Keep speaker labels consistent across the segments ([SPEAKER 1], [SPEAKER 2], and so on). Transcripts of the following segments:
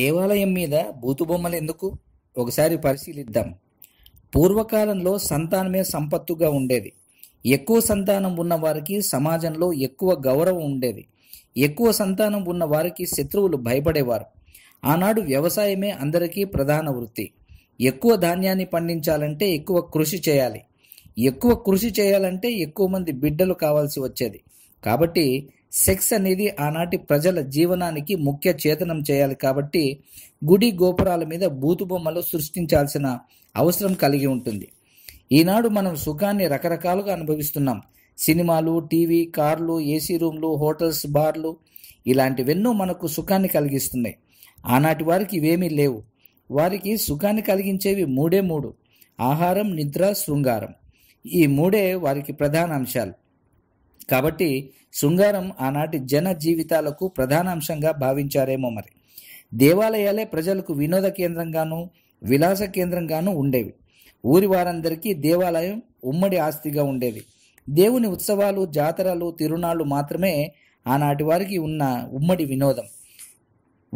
[SPEAKER 1] దేవాలయం మీద బూతుబొమ్మలు ఎందుకు ఒకసారి పరిశీలిద్దాం పూర్వకాలంలో సంతానమే సంపత్తుగా ఉండేది ఎక్కువ సంతానం ఉన్న వారికి సమాజంలో ఎక్కువ గౌరవం ఉండేది ఎక్కువ సంతానం ఉన్న వారికి శత్రువులు భయపడేవారు ఆనాడు వ్యవసాయమే అందరికీ ప్రధాన వృత్తి ఎక్కువ ధాన్యాన్ని పండించాలంటే ఎక్కువ కృషి చేయాలి ఎక్కువ కృషి చేయాలంటే ఎక్కువ మంది బిడ్డలు కావాల్సి వచ్చేది కాబట్టి సెక్స్ అనేది ఆనాటి ప్రజల జీవనానికి ముఖ్య చేతనం చేయాలి కాబట్టి గుడి గోపురాల మీద బూతు బొమ్మలు సృష్టించాల్సిన అవసరం కలిగి ఉంటుంది ఈనాడు మనం సుఖాన్ని రకరకాలుగా అనుభవిస్తున్నాం సినిమాలు టీవీ కార్లు ఏసీ రూమ్లు హోటల్స్ బార్లు ఇలాంటివెన్నో మనకు సుఖాన్ని కలిగిస్తున్నాయి ఆనాటి వారికి ఇవేమీ లేవు వారికి సుఖాన్ని కలిగించేవి మూడే మూడు ఆహారం నిద్ర శృంగారం ఈ మూడే వారికి ప్రధాన అంశాలు కాబట్టి శృంగారం ఆనాటి జన జీవితాలకు ప్రధానాంశంగా భావించారేమో మరి దేవాలయాలే ప్రజలకు వినోద కేంద్రంగాను విలాస కేంద్రంగాను ఉండేవి ఊరి వారందరికీ దేవాలయం ఉమ్మడి ఆస్తిగా ఉండేది దేవుని ఉత్సవాలు జాతరలు తిరునాళ్ళు మాత్రమే ఆనాటి వారికి ఉన్న ఉమ్మడి వినోదం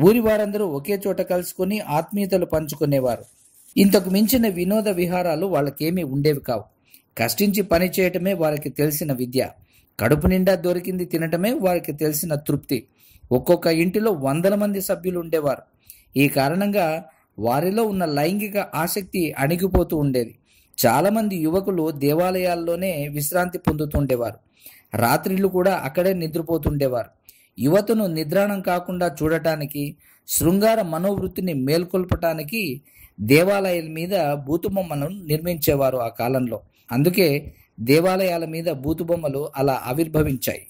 [SPEAKER 1] ఊరి వారందరూ ఒకే చోట కలుసుకొని ఆత్మీయతలు పంచుకునేవారు ఇంతకు మించిన వినోద విహారాలు వాళ్ళకేమీ ఉండేవి కావు కష్టించి పనిచేయటమే వారికి తెలిసిన విద్య కడుపు నిండా దొరికింది తినటమే వారికి తెలిసిన తృప్తి ఒక్కొక్క ఇంటిలో వందల మంది సభ్యులు ఉండేవారు ఈ కారణంగా వారిలో ఉన్న లైంగిక ఆసక్తి అణిగిపోతూ ఉండేది చాలామంది యువకులు దేవాలయాల్లోనే విశ్రాంతి పొందుతుండేవారు రాత్రిళ్ళు కూడా అక్కడే నిద్రపోతుండేవారు యువతను నిద్రాణం కాకుండా చూడటానికి శృంగార మనోవృత్తిని మేల్కొల్పటానికి దేవాలయాల మీద భూతుబొమ్మలను నిర్మించేవారు ఆ కాలంలో అందుకే దేవాలయాల మీద బూతుబొమ్మలు అలా ఆవిర్భవించాయి